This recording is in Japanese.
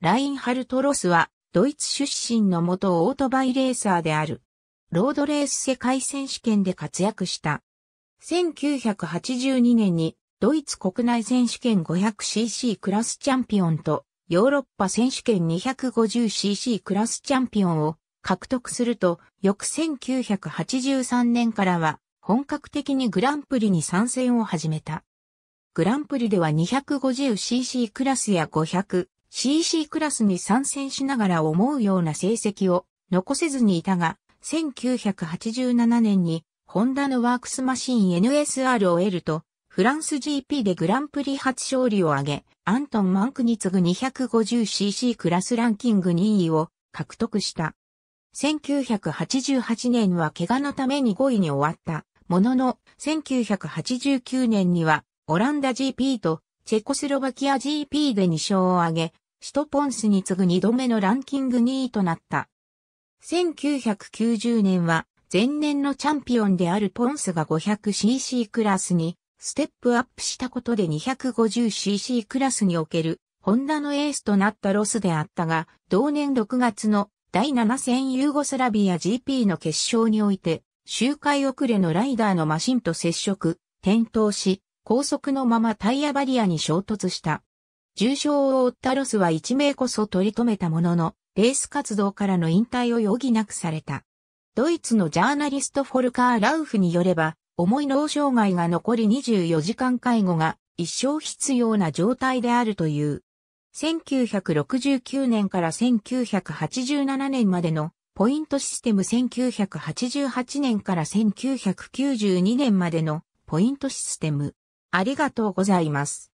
ラインハルト・ロスは、ドイツ出身の元オートバイレーサーである。ロードレース世界選手権で活躍した。1982年に、ドイツ国内選手権 500cc クラスチャンピオンと、ヨーロッパ選手権 250cc クラスチャンピオンを獲得すると、翌1983年からは、本格的にグランプリに参戦を始めた。グランプリでは 250cc クラスや500、CC クラスに参戦しながら思うような成績を残せずにいたが、1987年にホンダのワークスマシン NSR を得ると、フランス GP でグランプリ初勝利を挙げ、アントン・マンクに次ぐ 250cc クラスランキング2位を獲得した。1988年は怪我のために5位に終わった。ものの、1989年には、オランダ GP とチェコスロバキア GP で2勝を挙げ、シトポンスに次ぐ2度目のランキング2位となった。1990年は前年のチャンピオンであるポンスが 500cc クラスにステップアップしたことで 250cc クラスにおけるホンダのエースとなったロスであったが、同年6月の第7戦ユーゴスラビア GP の決勝において、周回遅れのライダーのマシンと接触、転倒し、高速のままタイヤバリアに衝突した。重傷を負ったロスは一名こそ取り留めたものの、レース活動からの引退を余儀なくされた。ドイツのジャーナリストフォルカー・ラウフによれば、重い脳障害が残り24時間介護が一生必要な状態であるという。1969年から1987年までのポイントシステム1988年から1992年までのポイントシステム。ありがとうございます。